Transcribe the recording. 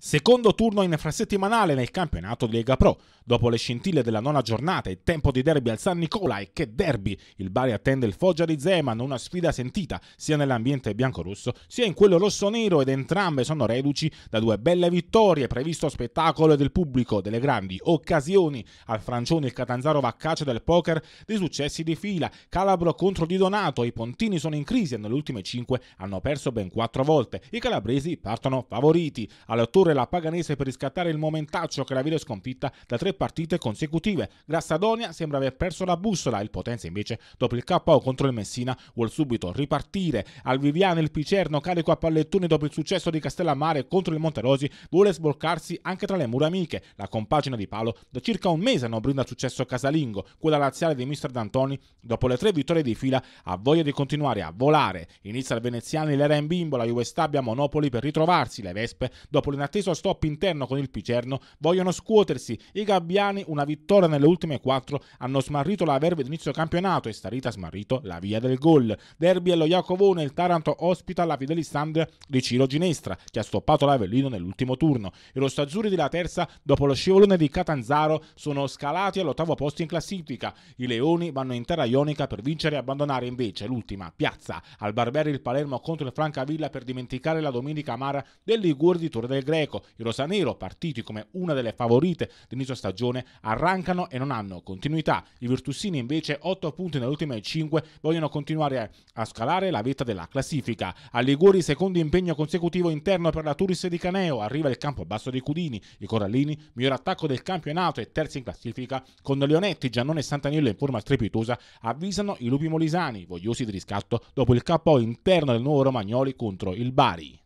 Secondo turno infrasettimanale nel campionato di Lega Pro. Dopo le scintille della nona giornata, il tempo di derby al San Nicola e che derby! Il Bari attende il Foggia di Zeman, una sfida sentita sia nell'ambiente bianco sia in quello rosso-nero ed entrambe sono reduci da due belle vittorie. Previsto spettacolo del pubblico, delle grandi occasioni al Francione il Catanzaro va a caccia del poker, dei successi di fila, Calabro contro Di Donato, i Pontini sono in crisi e nelle ultime 5 hanno perso ben 4 volte. I calabresi partono favoriti. All'ottobre ridurre la paganese per riscattare il momentaccio che la vide sconfitta da tre partite consecutive. Grassadonia sembra aver perso la bussola, il Potenza invece dopo il KO contro il Messina vuol subito ripartire. Al Viviano il Picerno carico a pallettoni dopo il successo di Castellammare contro il Monterosi vuole sbolcarsi anche tra le mura amiche. La compagina di Palo da circa un mese non brinda successo casalingo, quella laziale di Mister D'Antoni dopo le tre vittorie di fila ha voglia di continuare a volare. Inizia il veneziano l'era in bimbo, la Juve Stabia Monopoli per ritrovarsi, le Vespe dopo l'inattesa atteso stop interno con il Picerno, vogliono scuotersi. I gabbiani, una vittoria nelle ultime quattro, hanno smarrito la verve d'inizio campionato e starita smarrito la via del gol. Derby allo Iacovone, il Taranto ospita la Fidelis Fidelissandria di Ciro Ginestra, che ha stoppato l'Avellino nell'ultimo turno. I rostazzurri della terza, dopo lo scivolone di Catanzaro, sono scalati all'ottavo posto in classifica. I Leoni vanno in terra ionica per vincere e abbandonare invece l'ultima piazza. Al Barberi il Palermo contro il Francavilla per dimenticare la domenica amara del Ligur di Torre del Greco. Greco, il Rosanero, partiti come una delle favorite d'inizio stagione, arrancano e non hanno continuità. I Virtusini invece 8 punti nelle ultime 5 vogliono continuare a scalare la vetta della classifica. A Liguri secondo impegno consecutivo interno per la Turis di Caneo, arriva il campo basso dei Cudini, i Corallini, miglior attacco del campionato e terzi in classifica con Leonetti, Giannone e Santanillo in forma strepitosa avvisano i lupi molisani, vogliosi di riscatto dopo il capo interno del nuovo Romagnoli contro il Bari.